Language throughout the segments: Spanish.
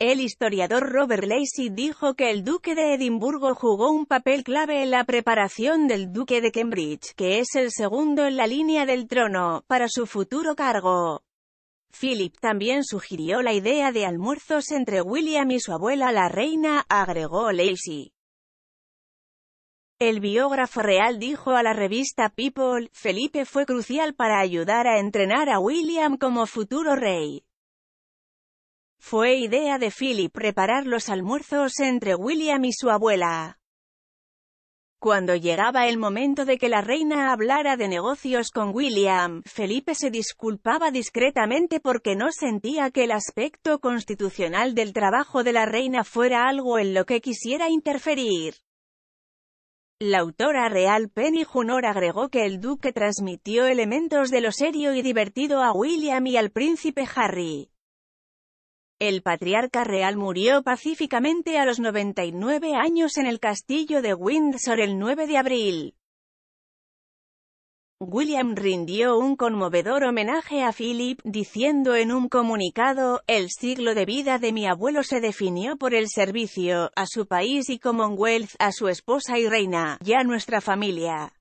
El historiador Robert Lacey dijo que el duque de Edimburgo jugó un papel clave en la preparación del duque de Cambridge, que es el segundo en la línea del trono, para su futuro cargo. Philip también sugirió la idea de almuerzos entre William y su abuela la reina, agregó Lacey. El biógrafo real dijo a la revista People, Felipe fue crucial para ayudar a entrenar a William como futuro rey. Fue idea de Philip preparar los almuerzos entre William y su abuela. Cuando llegaba el momento de que la reina hablara de negocios con William, Felipe se disculpaba discretamente porque no sentía que el aspecto constitucional del trabajo de la reina fuera algo en lo que quisiera interferir. La autora real Penny Junor agregó que el duque transmitió elementos de lo serio y divertido a William y al príncipe Harry. El patriarca real murió pacíficamente a los 99 años en el castillo de Windsor el 9 de abril. William rindió un conmovedor homenaje a Philip, diciendo en un comunicado, «El siglo de vida de mi abuelo se definió por el servicio, a su país y Commonwealth, a su esposa y reina, y a nuestra familia.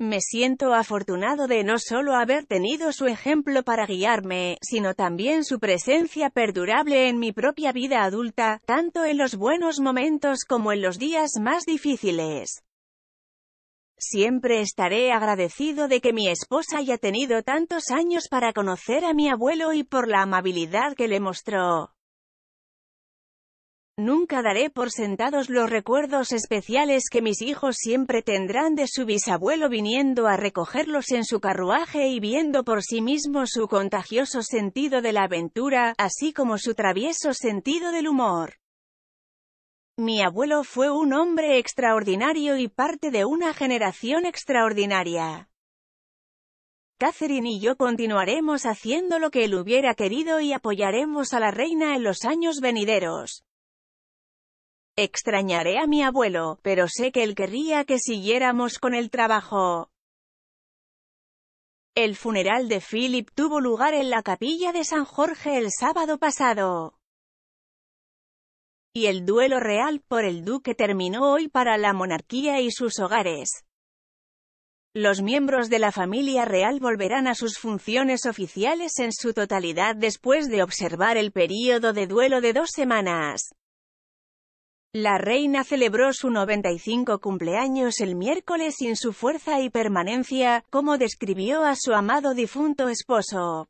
Me siento afortunado de no solo haber tenido su ejemplo para guiarme, sino también su presencia perdurable en mi propia vida adulta, tanto en los buenos momentos como en los días más difíciles. Siempre estaré agradecido de que mi esposa haya tenido tantos años para conocer a mi abuelo y por la amabilidad que le mostró. Nunca daré por sentados los recuerdos especiales que mis hijos siempre tendrán de su bisabuelo viniendo a recogerlos en su carruaje y viendo por sí mismo su contagioso sentido de la aventura, así como su travieso sentido del humor. Mi abuelo fue un hombre extraordinario y parte de una generación extraordinaria. Catherine y yo continuaremos haciendo lo que él hubiera querido y apoyaremos a la reina en los años venideros. Extrañaré a mi abuelo, pero sé que él querría que siguiéramos con el trabajo. El funeral de Philip tuvo lugar en la capilla de San Jorge el sábado pasado. Y el duelo real por el duque terminó hoy para la monarquía y sus hogares. Los miembros de la familia real volverán a sus funciones oficiales en su totalidad después de observar el período de duelo de dos semanas. La reina celebró su 95 cumpleaños el miércoles sin su fuerza y permanencia, como describió a su amado difunto esposo.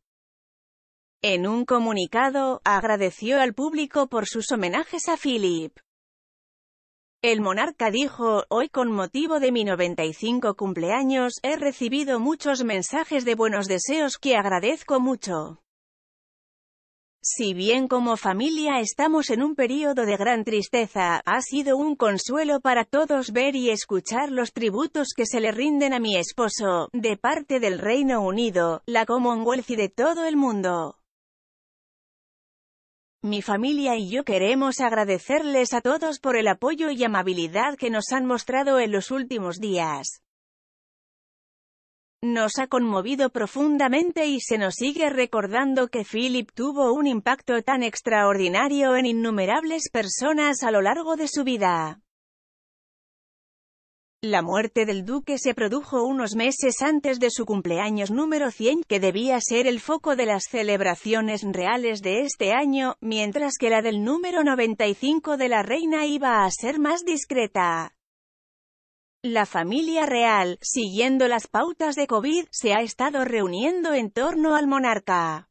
En un comunicado, agradeció al público por sus homenajes a Philip. El monarca dijo, hoy con motivo de mi 95 cumpleaños, he recibido muchos mensajes de buenos deseos que agradezco mucho. Si bien como familia estamos en un periodo de gran tristeza, ha sido un consuelo para todos ver y escuchar los tributos que se le rinden a mi esposo, de parte del Reino Unido, la Commonwealth y de todo el mundo. Mi familia y yo queremos agradecerles a todos por el apoyo y amabilidad que nos han mostrado en los últimos días. Nos ha conmovido profundamente y se nos sigue recordando que Philip tuvo un impacto tan extraordinario en innumerables personas a lo largo de su vida. La muerte del duque se produjo unos meses antes de su cumpleaños número 100, que debía ser el foco de las celebraciones reales de este año, mientras que la del número 95 de la reina iba a ser más discreta. La familia real, siguiendo las pautas de COVID, se ha estado reuniendo en torno al monarca.